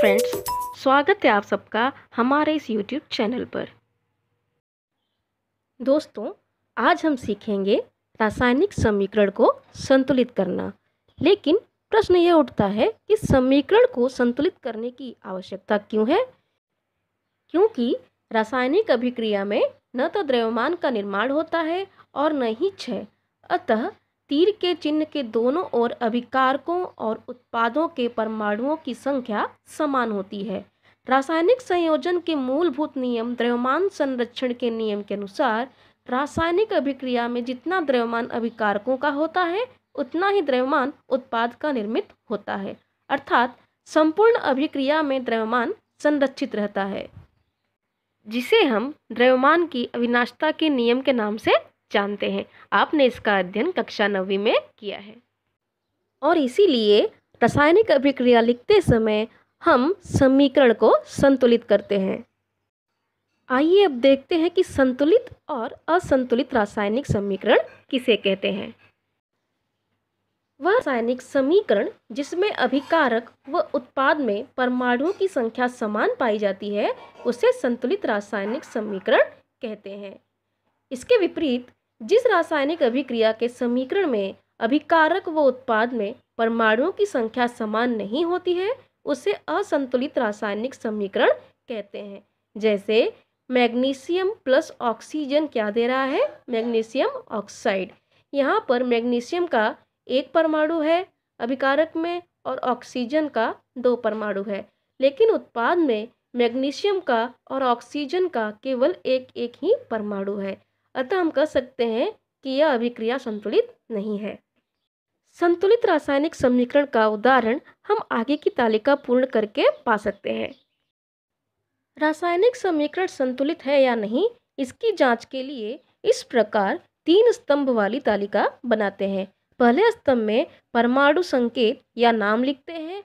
friends स्वागत है आप सबका हमारे इस यूट्यूब चैनल पर दोस्तों आज हम सीखेंगे रासायनिक समीकरण को संतुलित करना लेकिन प्रश्न यह उठता है कि समीकरण को संतुलित करने की आवश्यकता क्यों है क्योंकि रासायनिक अभिक्रिया में न तो द्रव्यमान का निर्माण होता है और न ही क्षय अतः तीर के चिन्ह के दोनों ओर अभिकारकों और उत्पादों के परमाणुओं की संख्या समान होती है रासायनिक संयोजन के मूलभूत नियम द्रव्यमान संरक्षण के नियम के अनुसार रासायनिक अभिक्रिया में जितना द्रव्यमान अभिकारकों का होता है उतना ही द्रव्यमान उत्पाद का निर्मित होता है अर्थात संपूर्ण अभिक्रिया में द्रव्यमान संरक्षित रहता है जिसे हम द्रव्यमान की अविनाशता के नियम के नाम से जानते हैं आपने इसका अध्ययन कक्षा नवी में किया है और इसीलिए रासायनिक अभिक्रिया लिखते समय हम समीकरण को संतुलित करते हैं आइए अब देखते हैं कि संतुलित और असंतुलित रासायनिक समीकरण किसे कहते हैं वह रासायनिक समीकरण जिसमें अभिकारक व उत्पाद में परमाणुओं की संख्या समान पाई जाती है उसे संतुलित रासायनिक समीकरण कहते हैं इसके विपरीत जिस रासायनिक अभिक्रिया के समीकरण में अभिकारक व उत्पाद में परमाणुओं की संख्या समान नहीं होती है उसे असंतुलित रासायनिक समीकरण कहते हैं जैसे मैग्नीशियम प्लस ऑक्सीजन क्या दे रहा है मैग्नीशियम ऑक्साइड यहाँ पर मैग्नीशियम का एक परमाणु है अभिकारक में और ऑक्सीजन का दो परमाणु है लेकिन उत्पाद में मैग्नीशियम का और ऑक्सीजन का केवल एक एक ही परमाणु है अतः हम कह सकते हैं कि यह अभिक्रिया संतुलित नहीं है संतुलित रासायनिक समीकरण का उदाहरण हम आगे की तालिका पूर्ण करके पा सकते हैं रासायनिक समीकरण संतुलित है या नहीं इसकी जांच के लिए इस प्रकार तीन स्तंभ वाली तालिका बनाते हैं पहले स्तंभ में परमाणु संकेत या नाम लिखते हैं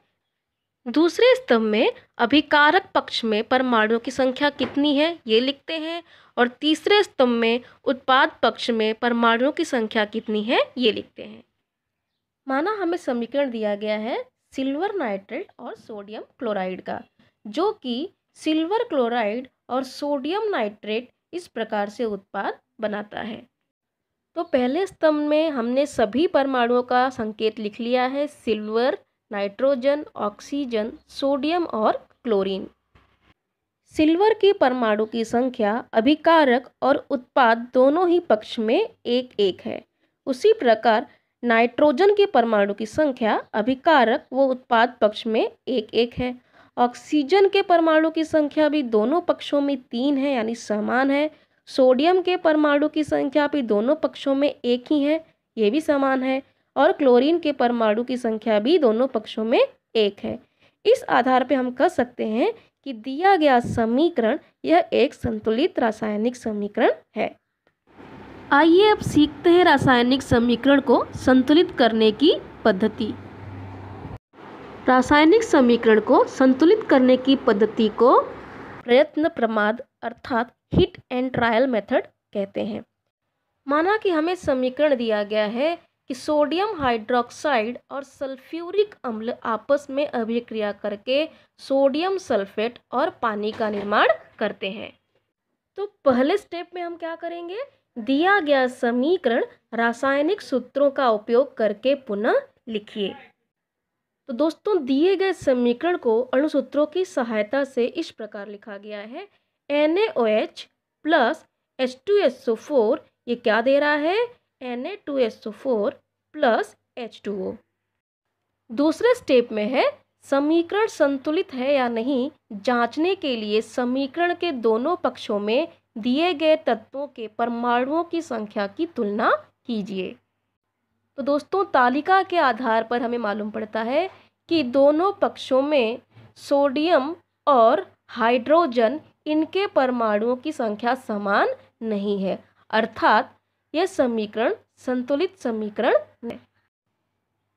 दूसरे स्तंभ में अभिकारक पक्ष में परमाणुओं की संख्या कितनी है ये लिखते हैं और तीसरे स्तंभ में उत्पाद पक्ष में परमाणुओं की संख्या कितनी है ये लिखते हैं माना हमें समीकरण दिया गया है सिल्वर नाइट्रेट और सोडियम क्लोराइड का जो कि सिल्वर क्लोराइड और सोडियम नाइट्रेट इस प्रकार से उत्पाद बनाता है तो पहले स्तंभ में हमने सभी परमाणुओं का संकेत लिख लिया है सिल्वर नाइट्रोजन ऑक्सीजन सोडियम और क्लोरीन सिल्वर की परमाणु की संख्या अभिकारक और उत्पाद दोनों ही पक्ष में एक एक है उसी प्रकार नाइट्रोजन के परमाणु की संख्या अभिकारक व उत्पाद पक्ष में एक एक है ऑक्सीजन के परमाणु की संख्या भी दोनों पक्षों में तीन है यानी समान है सोडियम के परमाणु की संख्या भी दोनों पक्षों में एक ही है ये भी समान है और क्लोरीन के परमाणु की संख्या भी दोनों पक्षों में एक है इस आधार पर हम कह सकते हैं कि दिया गया समीकरण यह एक संतुलित रासायनिक समीकरण है आइए अब सीखते हैं रासायनिक समीकरण को संतुलित करने की पद्धति रासायनिक समीकरण को संतुलित करने की पद्धति को प्रयत्न प्रमाद अर्थात हिट एंड ट्रायल मेथड कहते हैं माना कि हमें समीकरण दिया गया है कि सोडियम हाइड्रोक्साइड और सल्फ्यूरिक अम्ल आपस में अभिक्रिया करके सोडियम सल्फेट और पानी का निर्माण करते हैं तो पहले स्टेप में हम क्या करेंगे दिया गया समीकरण रासायनिक सूत्रों का उपयोग करके पुनः लिखिए तो दोस्तों दिए गए समीकरण को अणुसूत्रों की सहायता से इस प्रकार लिखा गया है N A O H plus H two S O four ये क्या दे रहा है N A two four plus H two O दूसरे स्टेप में है समीकरण संतुलित है या नहीं जांचने के लिए समीकरण के दोनों पक्षों में दिए गए तत्वों के परमाणुओं की संख्या की तुलना कीजिए तो दोस्तों तालिका के आधार पर हमें मालूम पड़ता है कि दोनों पक्षों में सोडियम और हाइड्रोजन इनके परमाणुओं की संख्या समान नहीं है अर्थात यह समीकरण संतुलित समीकरण है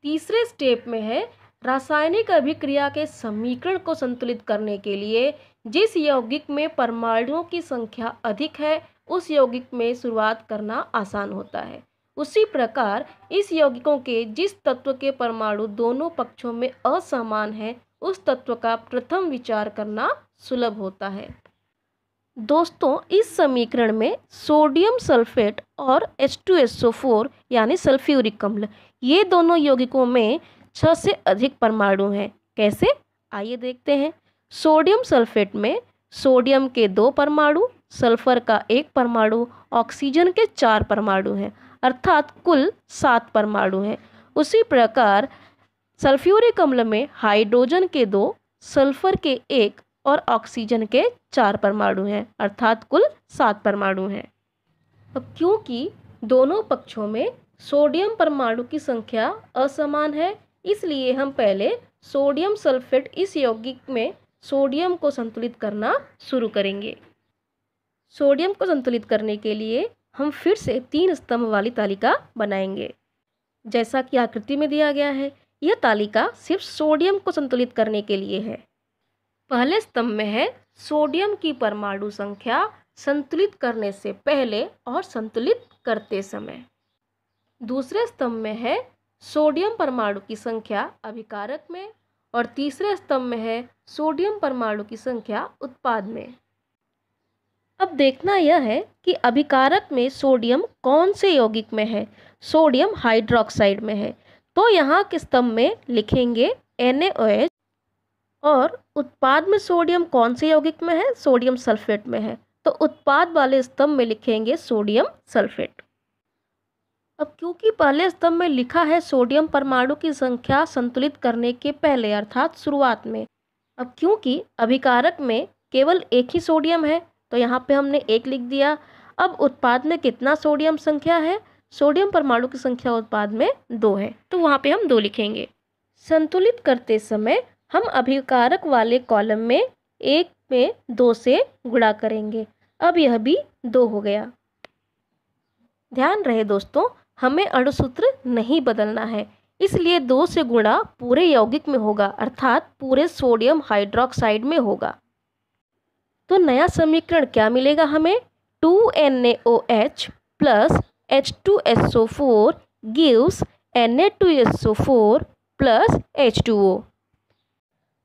तीसरे स्टेप में है रासायनिक अभिक्रिया के समीकरण को संतुलित करने के लिए जिस यौगिक में परमाणुओं की संख्या अधिक है उस यौगिक में शुरुआत करना आसान होता है उसी प्रकार इस यौगिकों के जिस तत्व के परमाणु दोनों पक्षों में असमान हैं उस तत्व का प्रथम विचार करना सुलभ होता है दोस्तों इस समीकरण में सोडियम सल्फेट और H2SO4 यानी सल्फ्यूरिक अम्ल ये दोनों यौगिकों में छः से अधिक परमाणु हैं कैसे आइए देखते हैं सोडियम सल्फेट में सोडियम के दो परमाणु सल्फर का एक परमाणु ऑक्सीजन के चार परमाणु हैं अर्थात कुल सात परमाणु हैं उसी प्रकार सल्फ्यूरिक अम्ल में हाइड्रोजन के दो सल्फर के एक और ऑक्सीजन के चार परमाणु हैं अर्थात कुल सात परमाणु हैं अब क्योंकि दोनों पक्षों में सोडियम परमाणु की संख्या असमान है इसलिए हम पहले सोडियम सल्फेट इस यौगिक में सोडियम को संतुलित करना शुरू करेंगे सोडियम को संतुलित करने के लिए हम फिर से तीन स्तंभ वाली तालिका बनाएंगे जैसा कि आकृति में दिया गया है यह तालिका सिर्फ सोडियम को संतुलित करने के लिए है पहले स्तंभ में है सोडियम की परमाणु संख्या संतुलित करने से पहले और संतुलित करते समय दूसरे स्तंभ में है सोडियम परमाणु की संख्या अभिकारक में और तीसरे स्तंभ में है सोडियम परमाणु की संख्या उत्पाद में अब देखना यह है कि अभिकारक में सोडियम कौन से यौगिक में है सोडियम हाइड्रोक्साइड में है तो यहाँ के स्तंभ में लिखेंगे एन और उत्पाद में सोडियम कौन से यौगिक में है सोडियम सल्फेट में है तो उत्पाद वाले स्तंभ में लिखेंगे सोडियम सल्फेट अब क्योंकि पहले स्तंभ में लिखा है सोडियम परमाणु की संख्या संतुलित करने के पहले अर्थात शुरुआत में अब क्योंकि अभिकारक में केवल एक ही सोडियम है तो यहाँ पे हमने एक लिख दिया अब उत्पाद में कितना सोडियम संख्या है सोडियम परमाणु की संख्या उत्पाद में दो है तो वहाँ पे हम दो लिखेंगे संतुलित करते समय हम अभिकारक वाले कॉलम में एक में दो से गुणा करेंगे अब यह भी दो हो गया ध्यान रहे दोस्तों हमें अणुसूत्र नहीं बदलना है इसलिए दो से गुणा पूरे यौगिक में होगा अर्थात पूरे सोडियम हाइड्रोक्साइड में होगा तो नया समीकरण क्या मिलेगा हमें two N A O H plus H two S O four gives N A two S O four plus H two O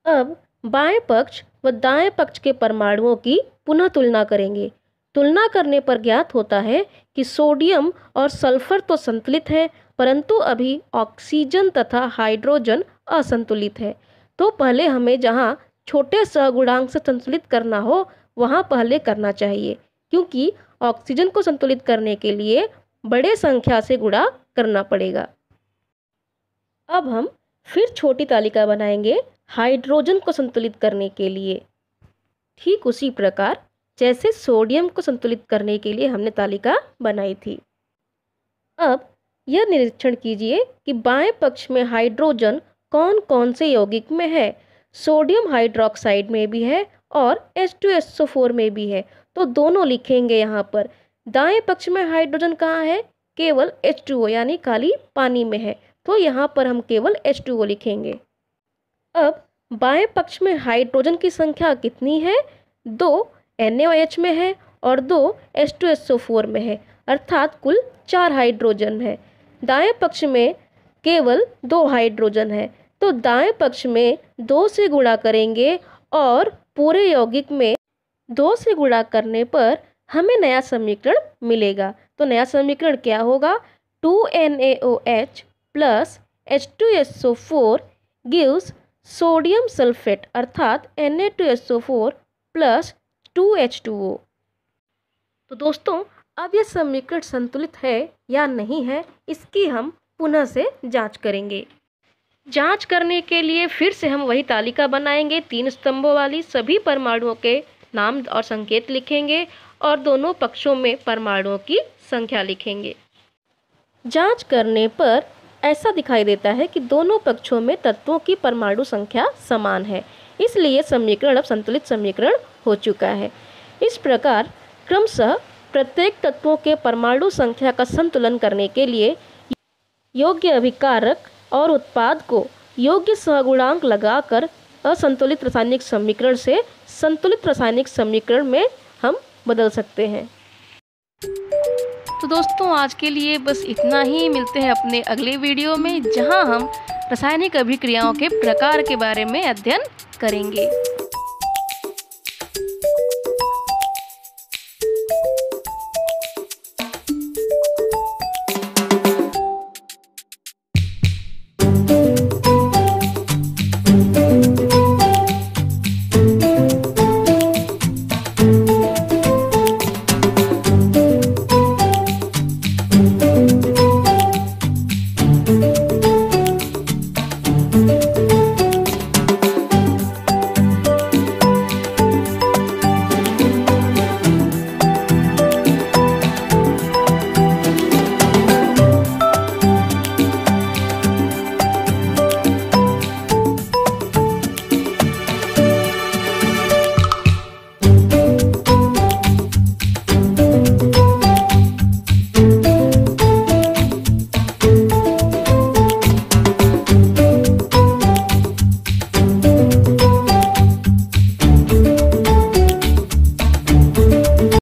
अब बाएं पक्ष व दाएं पक्ष के परमाणुओं की पुनः तुलना करेंगे तुलना करने पर ज्ञात होता है कि सोडियम और सल्फर तो संतुलित है परंतु अभी ऑक्सीजन तथा हाइड्रोजन असंतुलित है तो पहले हमें जहाँ छोटे सहगुणांक से संतुलित करना हो वहाँ पहले करना चाहिए क्योंकि ऑक्सीजन को संतुलित करने के लिए बड़े संख्या से गुणा करना पड़ेगा अब हम फिर छोटी तालिका बनाएंगे हाइड्रोजन को संतुलित करने के लिए ठीक उसी प्रकार जैसे सोडियम को संतुलित करने के लिए हमने तालिका बनाई थी अब यह निरीक्षण कीजिए कि बाएं पक्ष में हाइड्रोजन कौन कौन से यौगिक में है सोडियम हाइड्रोक्साइड में भी है और H2SO4 में भी है तो दोनों लिखेंगे यहाँ पर दाएं पक्ष में हाइड्रोजन कहाँ है केवल H2O यानी खाली पानी में है तो यहाँ पर हम केवल H2O लिखेंगे अब बाएं पक्ष में हाइड्रोजन की संख्या कितनी है दो एन में है और दो टू एस ओ फोर में है अर्थात कुल चार हाइड्रोजन है दाएं पक्ष में केवल दो हाइड्रोजन है तो दाएं पक्ष में दो से गुणा करेंगे और पूरे यौगिक में दो से गुणा करने पर हमें नया समीकरण मिलेगा तो नया समीकरण क्या होगा two N A O H plus H two S O four gives sodium sulphate अर्थात N A two S O four plus two H two O तो दोस्तों अब यह समीकरण संतुलित है या नहीं है इसकी हम पुनः से जांच करेंगे जांच करने के लिए फिर से हम वही तालिका बनाएंगे तीन स्तंभों वाली सभी परमाणुओं के नाम और संकेत लिखेंगे और दोनों पक्षों में परमाणुओं की संख्या लिखेंगे जांच करने पर ऐसा दिखाई देता है कि दोनों पक्षों में तत्वों की परमाणु संख्या समान है इसलिए समीकरण अब संतुलित समीकरण हो चुका है इस प्रकार क्रमशः प्रत्येक तत्वों के परमाणु संख्या का संतुलन करने के लिए योग्य अभिकारक और उत्पाद को योग्य सहगुणांक लगाकर असंतुलित रासायनिक समीकरण से संतुलित रासायनिक समीकरण में हम बदल सकते हैं तो दोस्तों आज के लिए बस इतना ही मिलते हैं अपने अगले वीडियो में जहां हम रासायनिक अभिक्रियाओं के प्रकार के बारे में अध्ययन करेंगे